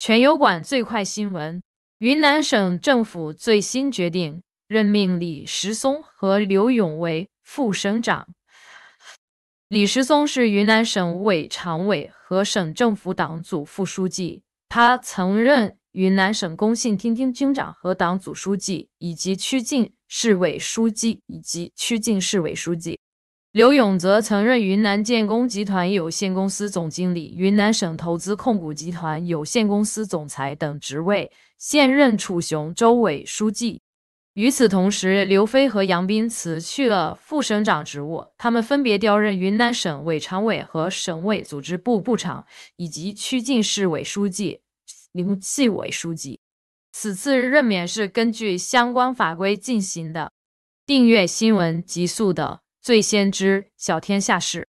全油管最快新闻：云南省政府最新决定任命李石松和刘勇为副省长。李石松是云南省委常委和省政府党组副书记，他曾任云南省工信厅厅长和党组书记，以及曲靖市委书记以及曲靖市委书记。刘永泽曾任云南建工集团有限公司总经理、云南省投资控股集团有限公司总裁等职位，现任楚雄州委书记。与此同时，刘飞和杨斌辞去了副省长职务，他们分别调任云南省委常委和省委组织部部长，以及曲靖市委书记、宁纪委书记。此次任免是根据相关法规进行的。订阅新闻极速的。最先知小天下事。